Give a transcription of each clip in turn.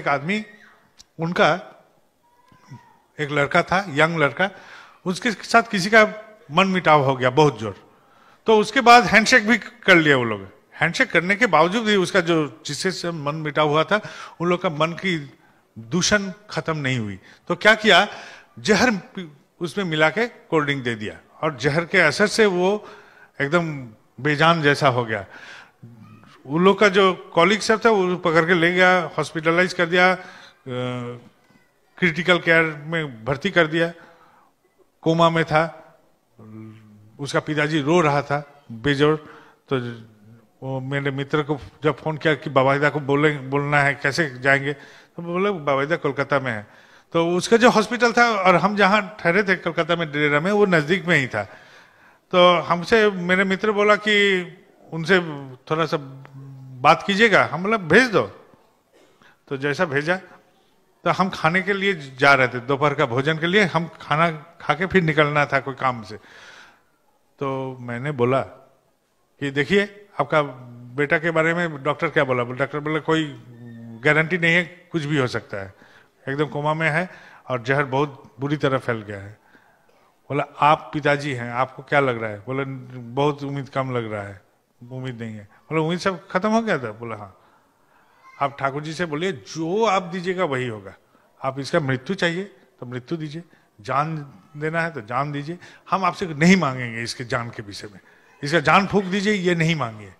एक आदमी उनका एक लड़का था यंग लड़का उसके साथ किसी का मन मिटाव हो गया बहुत जोर तो उसके बाद हैंडशेक भी कर लिया वो लोग हैंडशेक करने के बावजूद भी उसका जो जिससे से मन मिटाव हुआ था उन लोग का मन की दूषण खत्म नहीं हुई तो क्या किया जहर उसमें मिला के कोल्ड ड्रिंक दे दिया और जहर के असर से वो एकदम बेजान जैसा हो गया उन लोग का जो कॉलिग सब था वो पकड़ के ले गया हॉस्पिटलाइज कर दिया क्रिटिकल केयर में भर्ती कर दिया कोमा में था उसका पिताजी रो रहा था बेजोर तो वो मेरे मित्र को जब फोन किया कि बाबादा को बोले बोलना है कैसे जाएंगे तो बोले बाबादा कोलकाता में है तो उसका जो हॉस्पिटल था और हम जहाँ ठहरे थे कोलकाता में डेरा में वो नज़दीक में ही था तो हमसे मेरे मित्र बोला कि उनसे थोड़ा सा बात कीजिएगा हम मतलब भेज दो तो जैसा भेजा तो हम खाने के लिए जा रहे थे दोपहर का भोजन के लिए हम खाना खा के फिर निकलना था कोई काम से तो मैंने बोला कि देखिए आपका बेटा के बारे में डॉक्टर क्या बोला डॉक्टर बोला कोई गारंटी नहीं है कुछ भी हो सकता है एकदम कोमा में है और जहर बहुत बुरी तरह फैल गया है बोला आप पिताजी हैं आपको क्या लग रहा है बोले बहुत उम्मीद कम लग रहा है उम्मीद नहीं है बोले उम्मीद सब खत्म हो गया था बोला हाँ आप ठाकुर जी से बोलिए जो आप दीजिएगा वही होगा आप इसका मृत्यु चाहिए तो मृत्यु दीजिए जान देना है तो जान दीजिए हम आपसे नहीं मांगेंगे इसके जान के विषय में इसका जान फूक दीजिए ये नहीं मांगिए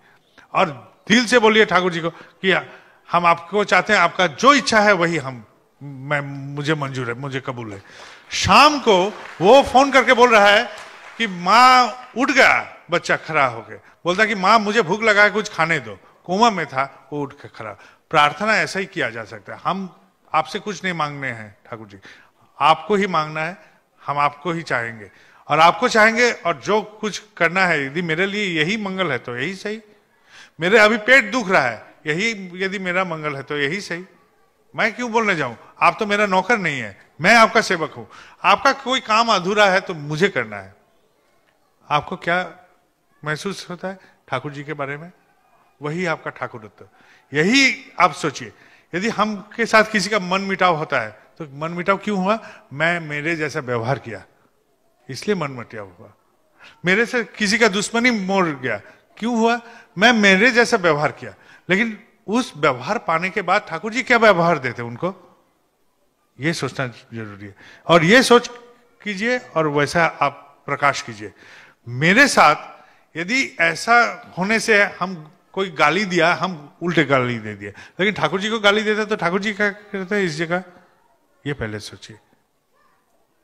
और दिल से बोलिए ठाकुर जी को कि हम आपको चाहते हैं आपका जो इच्छा है वही हम मैं मुझे मंजूर है मुझे कबूल है शाम को वो फोन करके बोल रहा है कि माँ उठ गया बच्चा खड़ा हो गया बोलता कि माँ मुझे भूख लगा कुछ खाने दो कोमा में था वो उठ के खड़ा प्रार्थना ऐसा ही किया जा सकता है हम आपसे कुछ नहीं मांगने हैं ठाकुर जी आपको ही मांगना है हम आपको ही चाहेंगे और आपको चाहेंगे और जो कुछ करना है यदि मेरे लिए यही मंगल है तो यही सही मेरे अभी पेट दुख रहा है यही यदि मेरा मंगल है तो यही सही मैं क्यों बोलने जाऊं आप तो मेरा नौकर नहीं है मैं आपका सेवक हूं आपका कोई काम अधूरा है तो मुझे करना है आपको क्या महसूस होता है ठाकुर जी के बारे में वही आपका ठाकुर यही आप सोचिए यदि हम के साथ किसी का मन मिटाव होता है तो मन मिटाव क्यों हुआ मैं मेरे जैसा व्यवहार किया इसलिए मन मिटाव हुआ मेरे से किसी का दुश्मनी मोर गया क्यों हुआ मैं मेरे जैसा व्यवहार किया लेकिन उस व्यवहार पाने के बाद ठाकुर जी क्या व्यवहार देते उनको ये सोचना जरूरी है और ये सोच कीजिए और वैसा आप प्रकाश कीजिए मेरे साथ यदि ऐसा होने से हम कोई गाली दिया हम उल्टे गाली दे दिया लेकिन ठाकुर जी को गाली देते तो ठाकुर जी क्या करते हैं इस जगह ये पहले सोचिए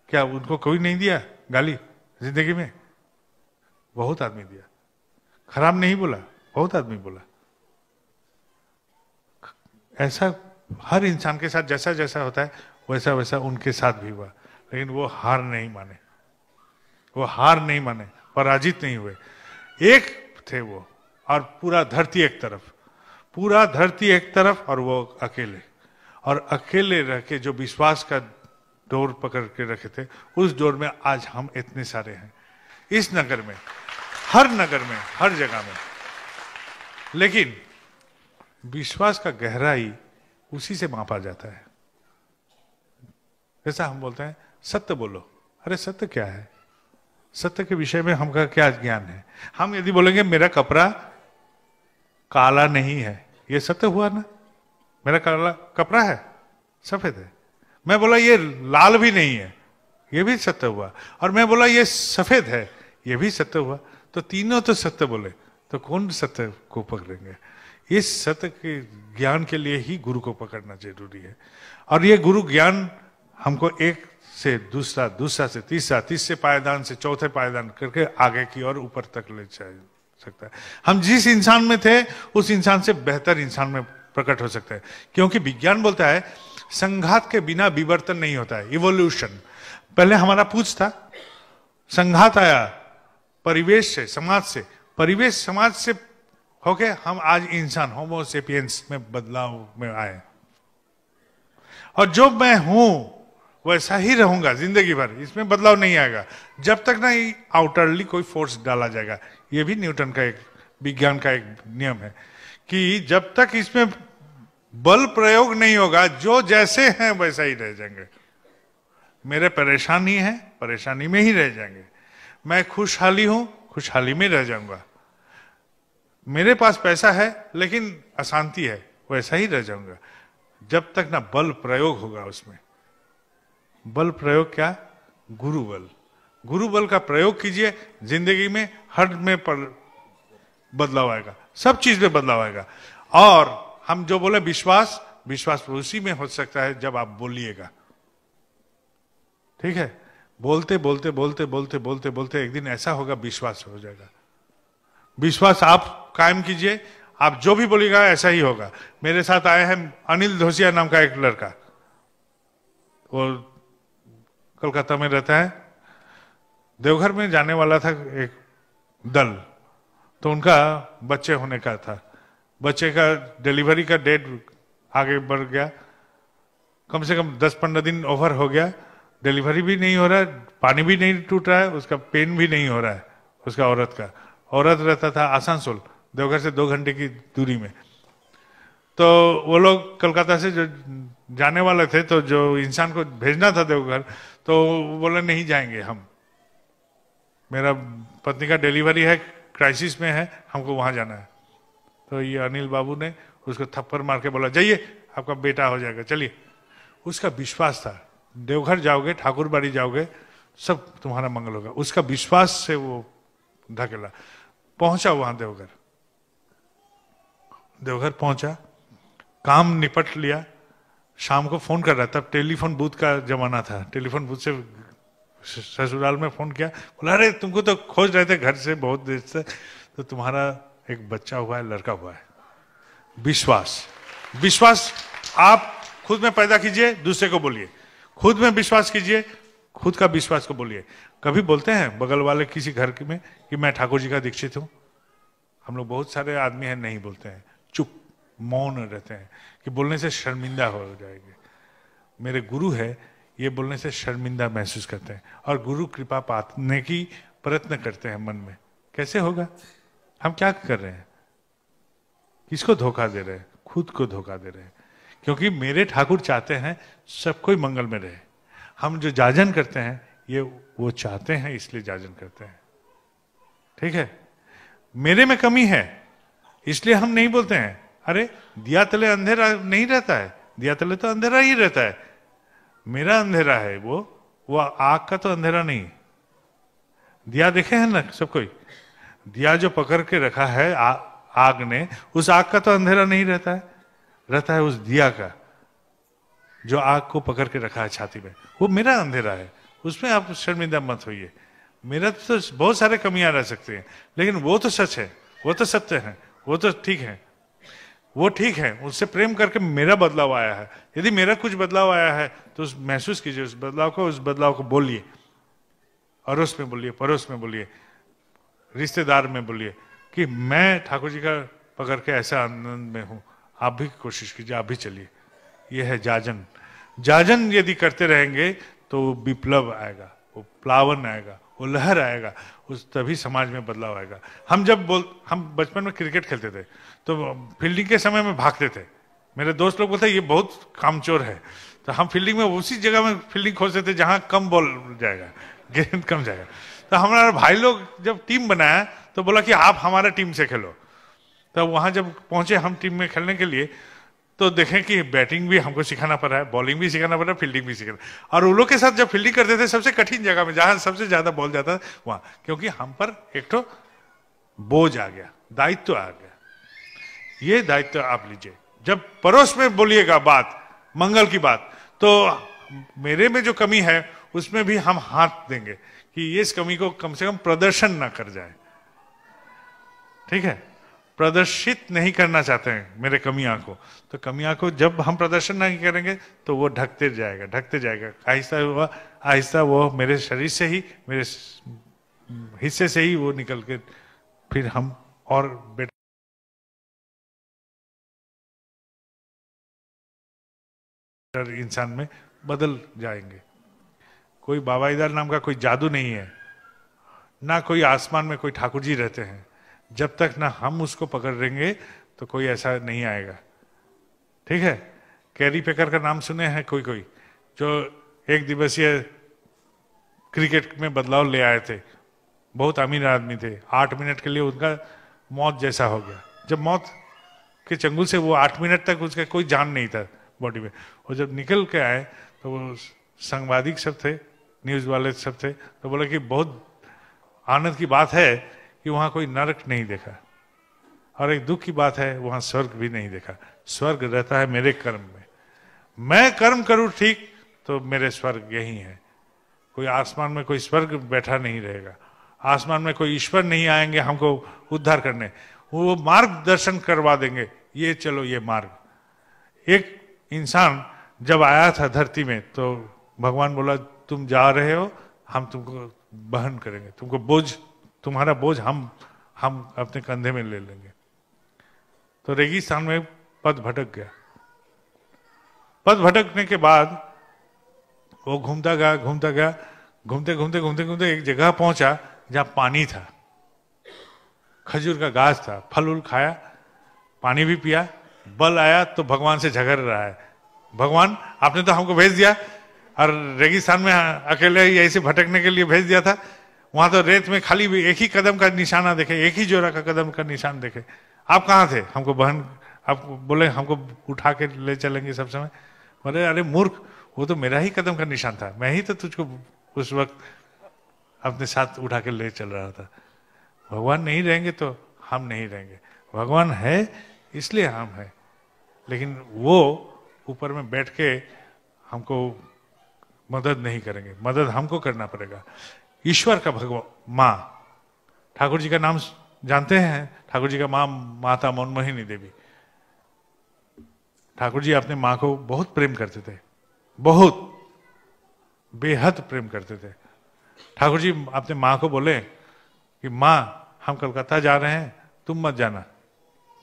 क्या उनको कोई नहीं दिया गाली जिंदगी में बहुत आदमी दिया खराब नहीं बोला बहुत आदमी बोला ऐसा हर इंसान के साथ जैसा जैसा होता है वैसा वैसा उनके साथ भी हुआ लेकिन वो हार नहीं माने वो हार नहीं माने पराजित नहीं हुए एक थे वो और पूरा धरती एक तरफ पूरा धरती एक तरफ और वो अकेले और अकेले रह के जो विश्वास का डोर पकड़ के रखे थे उस डोर में आज हम इतने सारे हैं इस नगर में हर नगर में हर जगह में लेकिन विश्वास का गहराई उसी से मापा जाता है जैसा हम बोलते हैं सत्य बोलो अरे सत्य क्या है सत्य के विषय में हमका क्या ज्ञान है हम यदि बोलेंगे मेरा कपड़ा काला नहीं है ये सत्य हुआ ना मेरा काला कपड़ा है सफेद है मैं बोला ये लाल भी नहीं है ये भी सत्य हुआ और मैं बोला ये सफेद है ये भी सत्य हुआ तो तीनों तो सत्य बोले तो कौन सत्य को पकड़ेंगे इस सत्य के ज्ञान के लिए ही गुरु को पकड़ना जरूरी है और ये गुरु ज्ञान हमको एक से दूसरा दूसरा से तीसरा तीसरे पायदान से चौथे पायदान करके आगे की ओर ऊपर तक ले जा सकता है हम जिस इंसान में थे उस इंसान से बेहतर इंसान में प्रकट हो सकता है क्योंकि विज्ञान बोलता है संघात के बिना विवर्तन नहीं होता है इवोल्यूशन पहले हमारा पूछ था संघात आया परिवेश से समाज से परिवेश समाज से होके हम आज इंसान होमोसेपियंस में बदलाव में आए और जो मैं हूं वैसा ही रहूंगा जिंदगी भर इसमें बदलाव नहीं आएगा जब तक ना आउटरली कोई फोर्स डाला जाएगा ये भी न्यूटन का एक विज्ञान का एक नियम है कि जब तक इसमें बल प्रयोग नहीं होगा जो जैसे हैं वैसा ही रह जाएंगे मेरे परेशानी है परेशानी में ही रह जाएंगे मैं खुशहाली हूं खुशहाली में रह जाऊंगा मेरे पास पैसा है लेकिन अशांति है वैसा ही रह जाऊंगा जब तक ना बल प्रयोग होगा उसमें बल प्रयोग क्या गुरु बल गुरु बल का प्रयोग कीजिए जिंदगी में हर में पर बदलाव आएगा सब चीज में बदलाव आएगा और हम जो बोले विश्वास विश्वास उसी में हो सकता है जब आप बोलिएगा ठीक है बोलते बोलते बोलते बोलते बोलते बोलते एक दिन ऐसा होगा विश्वास हो जाएगा विश्वास आप कायम कीजिए आप जो भी बोलेगा ऐसा ही होगा मेरे साथ आए हैं अनिल धोसिया नाम का एक लड़का वो कोलकाता में रहता है देवघर में जाने वाला था एक दल तो उनका बच्चे होने का था बच्चे का डिलीवरी का डेट आगे बढ़ गया कम से कम दस पंद्रह दिन ओवर हो गया डिलीवरी भी नहीं हो रहा है पानी भी नहीं टूट रहा है उसका पेन भी नहीं हो रहा है उसका औरत का औरत रहता था आसानसोल देवघर से दो घंटे की दूरी में तो वो लोग कलकत्ता से जो जाने वाले थे तो जो इंसान को भेजना था देवघर तो बोले नहीं जाएंगे हम मेरा पत्नी का डिलीवरी है क्राइसिस में है हमको वहां जाना है तो ये अनिल बाबू ने उसको थप्पड़ मार के बोला जाइए आपका बेटा हो जाएगा चलिए उसका विश्वास था देवघर जाओगे ठाकुर बाड़ी जाओगे सब तुम्हारा मंगल होगा उसका विश्वास से वो धकेला पहुंचा वहां देवघर देवघर पहुंचा काम निपट लिया शाम को फ़ोन कर रहा था टेलीफोन बूथ का ज़माना था टेलीफोन बूथ से ससुराल में फ़ोन किया बोला अरे तुमको तो खोज रहे थे घर से बहुत देर से तो तुम्हारा एक बच्चा हुआ है लड़का हुआ है विश्वास विश्वास आप खुद में पैदा कीजिए दूसरे को बोलिए खुद में विश्वास कीजिए खुद का विश्वास को बोलिए कभी बोलते हैं बगल वाले किसी घर में कि मैं ठाकुर जी का दीक्षित हूं हम लोग बहुत सारे आदमी हैं नहीं बोलते हैं चुप मौन रहते हैं कि बोलने से शर्मिंदा हो जाएगी मेरे गुरु है ये बोलने से शर्मिंदा महसूस करते हैं और गुरु कृपा पाने की प्रयत्न करते हैं मन में कैसे होगा हम क्या कर रहे हैं किसको धोखा दे रहे हैं खुद को धोखा दे रहे हैं क्योंकि मेरे ठाकुर चाहते हैं सब कोई मंगल में रहे हम जो जाजन करते हैं ये वो चाहते हैं इसलिए जाजन करते हैं ठीक है मेरे में कमी है इसलिए हम नहीं बोलते हैं अरे दिया तले अंधेरा नहीं रहता है दिया तले तो अंधेरा ही रहता है मेरा अंधेरा है वो वो आग का तो अंधेरा नहीं दिया देखे हैं ना सब कोई दिया जो पकड़ के रखा है आ, आग ने उस आग का तो अंधेरा नहीं रहता है रहता है उस दिया का जो आग को पकड़ के रखा है छाती में वो मेरा अंधेरा है उसमें आप शर्मिंदा मत होइए मेरा तो बहुत सारे कमियां रह सकते हैं लेकिन वो तो सच है वो तो सत्य है वो तो ठीक है वो ठीक है उससे प्रेम करके मेरा बदलाव आया है यदि मेरा कुछ बदलाव आया है तो उस महसूस कीजिए उस बदलाव को उस बदलाव को बोलिए अड़ोस में बोलिए पड़ोस में बोलिए रिश्तेदार में बोलिए कि मैं ठाकुर जी का पकड़ के ऐसा आनंद में हूँ आप भी कोशिश कीजिए आप भी चलिए ये है जाजन जाजन यदि करते रहेंगे तो विप्लव आएगा वो प्लावन आएगा वो लहर आएगा उस तभी समाज में बदलाव आएगा हम जब बोल हम बचपन में क्रिकेट खेलते थे तो फील्डिंग के समय में भागते थे मेरे दोस्त लोग बोलते ये बहुत कामचोर है तो हम फील्डिंग में उसी जगह में फील्डिंग खोजते थे जहाँ कम बॉल जाएगा गेंद कम जाएगा तो हमारा भाई लोग जब टीम बनाया तो बोला कि आप हमारा टीम से खेलो तो वहाँ जब पहुँचे हम टीम में खेलने के लिए तो देखें कि बैटिंग भी हमको सिखाना पड़ा है बॉलिंग भी सिखाना पड़ रहा है फील्डिंग भी सिखाना और उन लोग के साथ जब फील्डिंग करते थे सबसे कठिन जगह में जहाँ सबसे ज़्यादा बॉल जाता था वहाँ क्योंकि हम पर एक तो बोझ आ गया दायित्व तो आ गया ये दायित्व आप लीजिए जब परोस में बोलिएगा बात मंगल की बात तो मेरे में जो कमी है उसमें भी हम हाथ देंगे कि ये इस कमी को कम से कम प्रदर्शन ना कर जाए ठीक है प्रदर्शित नहीं करना चाहते हैं मेरे कमियां को तो कमियां को जब हम प्रदर्शन नहीं करेंगे तो वो ढकते जाएगा ढकते जाएगा आहिस्ता हुआ आहिस्ता वो मेरे शरीर से ही मेरे हिस्से से ही वो निकल के फिर हम और बेटर इंसान में बदल जाएंगे कोई बाबाईदार नाम का कोई जादू नहीं है ना कोई आसमान में कोई ठाकुर जी रहते हैं जब तक ना हम उसको पकड़ लेंगे तो कोई ऐसा नहीं आएगा ठीक है कैरी पेकर का नाम सुने हैं कोई कोई जो एक दिवसीय क्रिकेट में बदलाव ले आए थे बहुत अमीर आदमी थे आठ मिनट के लिए उनका मौत जैसा हो गया जब मौत के चंगुल से वो आठ मिनट तक उसका कोई जान नहीं था बॉडी में और जब निकल के आए तो वो संवादिक सब थे न्यूज़ वाले सब थे तो बोला कि बहुत आनंद की बात है कि वहाँ कोई नरक नहीं देखा और एक दुख की बात है वहाँ स्वर्ग भी नहीं देखा स्वर्ग रहता है मेरे कर्म में मैं कर्म करूँ ठीक तो मेरे स्वर्ग यही है कोई आसमान में कोई स्वर्ग बैठा नहीं रहेगा आसमान में कोई ईश्वर नहीं आएंगे हमको उद्धार करने वो मार्गदर्शन करवा देंगे ये चलो ये मार्ग एक इंसान जब आया था धरती में तो भगवान बोला तुम जा रहे हो हम तुमको बहन करेंगे तुमको बोझ तुम्हारा बोझ हम हम अपने कंधे में ले लेंगे तो रेगिस्तान में पद भटक गया पद भटकने के बाद वो घूमता गया घूमता गया घूमते घूमते घूमते घूमते एक जगह पहुंचा जहां पानी था खजूर का घास था फल उल खाया पानी भी पिया बल आया तो भगवान से झगड़ रहा है भगवान आपने तो हमको भेज दिया और रेगिस्तान में अकेले ही ऐसे भटकने के लिए भेज दिया था वहां तो रेत में खाली भी एक ही कदम का निशाना देखे एक ही जोरा का कदम का निशान देखे आप कहाँ थे हमको बहन आप बोले हमको उठा के ले चलेंगे सब समय बोले अरे मूर्ख वो तो मेरा ही कदम का निशान था मैं ही तो तुझको उस वक्त अपने साथ उठा के ले चल रहा था भगवान नहीं रहेंगे तो हम नहीं रहेंगे भगवान है इसलिए हम हैं लेकिन वो ऊपर में बैठ के हमको मदद नहीं करेंगे मदद हमको करना पड़ेगा ईश्वर का भगवान माँ ठाकुर जी का नाम जानते हैं ठाकुर जी का माँ माता मनमोहिनी देवी ठाकुर जी अपने माँ को बहुत प्रेम करते थे बहुत बेहद प्रेम करते थे ठाकुर जी अपने माँ को बोले कि माँ हम कलकत्ता जा रहे हैं तुम मत जाना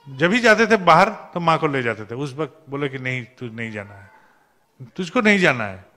जब ही जाते थे बाहर तो माँ को ले जाते थे उस वक्त बोले कि नहीं तू नहीं जाना है तुझको नहीं जाना है